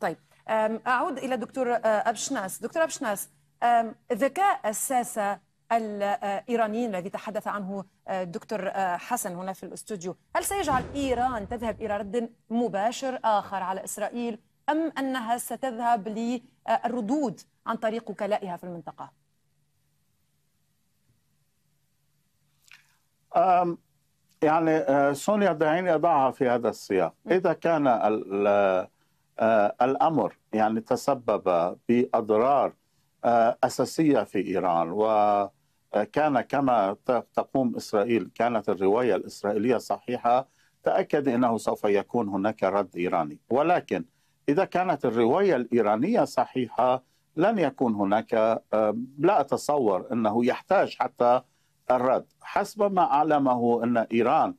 طيب أعود إلى دكتور أه، أبشناس دكتور أبشناس ذكاء الساسة الإيرانيين الذي تحدث عنه الدكتور أه، أه، حسن هنا في الاستوديو هل سيجعل إيران تذهب إلى رد مباشر آخر على إسرائيل أم أنها ستذهب للردود عن طريق وكلائها في المنطقة؟ يعني سونيا دعيني أضعها في هذا السياق إذا كان آه، الامر يعني تسبب باضرار آه، اساسيه في ايران وكان آه، كما تقوم اسرائيل كانت الروايه الاسرائيليه صحيحه تاكد انه سوف يكون هناك رد ايراني ولكن اذا كانت الروايه الايرانيه صحيحه لن يكون هناك لا اتصور انه يحتاج حتى الرد حسب ما اعلمه ان ايران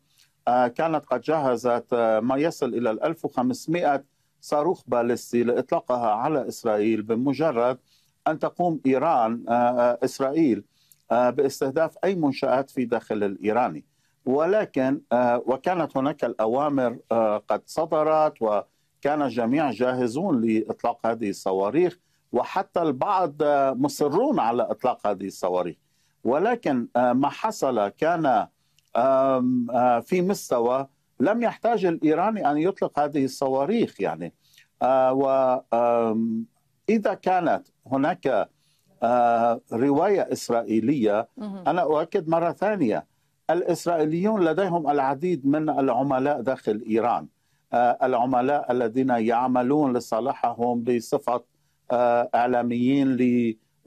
كانت قد جهزت ما يصل الى 1500 صاروخ باليستي لاطلاقها على اسرائيل بمجرد ان تقوم ايران آه، آه، اسرائيل آه، باستهداف اي منشات في داخل الايراني ولكن وكانت هناك الاوامر قد صدرت وكان الجميع جاهزون لاطلاق هذه الصواريخ وحتى البعض مصرون على اطلاق هذه الصواريخ ولكن ما حصل كان في مستوى لم يحتاج الايراني ان يطلق هذه الصواريخ يعني آه، واذا كانت هناك آه، روايه اسرائيليه انا اؤكد مره ثانيه الاسرائيليون لديهم العديد من العملاء داخل ايران آه، العملاء الذين يعملون لصالحهم بصفه اعلاميين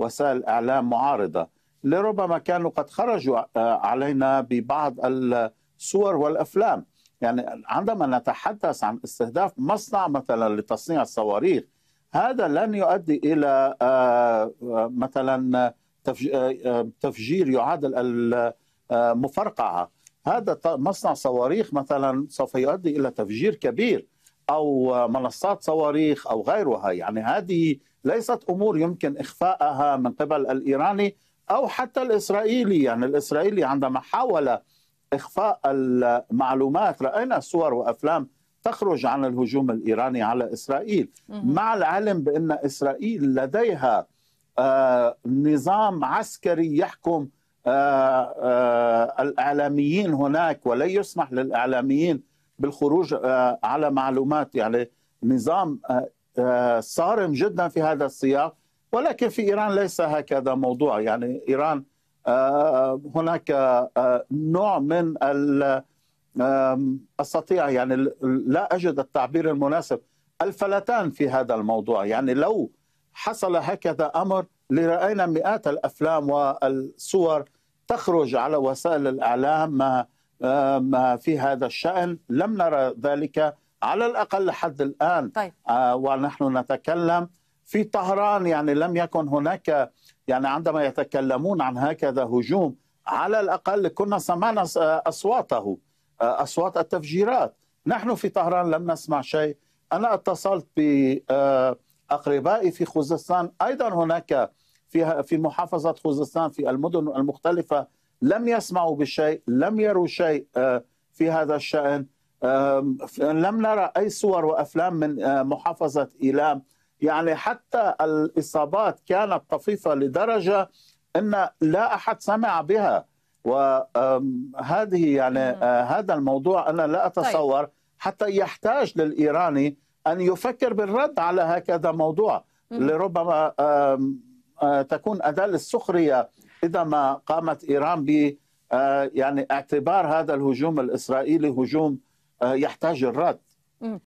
لوسائل اعلام معارضه لربما كانوا قد خرجوا علينا ببعض الصور والافلام يعني عندما نتحدث عن استهداف مصنع مثلا لتصنيع الصواريخ هذا لن يؤدي الى آه، آه، مثلا آه، تفجير يعادل المفرقعه هذا مصنع صواريخ مثلا سوف يؤدي الى تفجير كبير او منصات صواريخ او غيرها يعني هذه ليست امور يمكن اخفائها من قبل الايراني او حتى الاسرائيلي يعني الاسرائيلي عندما حاول إخفاء المعلومات رأينا صور وأفلام تخرج عن الهجوم الإيراني على إسرائيل مع العلم بأن إسرائيل لديها آه، نظام عسكري يحكم آه، آه، الإعلاميين هناك ولا يسمح للإعلاميين بالخروج على معلومات يعني نظام صارم جدا في هذا السياق ولكن في إيران ليس هكذا موضوع يعني إيران آه، هناك آه، نوع من استطيع يعني لا اجد التعبير المناسب الفلتان في هذا الموضوع يعني لو حصل هكذا امر لراينا مئات الافلام والصور تخرج على وسائل الاعلام ما آه، ما في هذا الشان لم نرى ذلك على الاقل لحد الان طيب. ونحن نتكلم في طهران يعني لم يكن هناك يعني عندما يتكلمون عن هكذا هجوم على الأقل كنا سمعنا أصواته آه، أصوات التفجيرات نحن في طهران لم نسمع شيء أنا اتصلت بأقربائي آه، في خوزستان أيضا هناك في في محافظة خوزستان في المدن المختلفة لم يسمعوا بشيء لم يروا شيء آه، في هذا الشأن لم نرى أي صور وأفلام من محافظة إيلام يعني حتى الإصابات كانت طفيفة لدرجة أن لا أحد سمع بها وهذه يعني آه، هذا الموضوع أنا لا طيب. أتصور حتى يحتاج للإيراني أن يفكر بالرد على هكذا موضوع لربما آه، تكون أداة للسخرية إذا ما قامت إيران ب آه، يعني اعتبار هذا الهجوم الإسرائيلي هجوم يحتاج الرد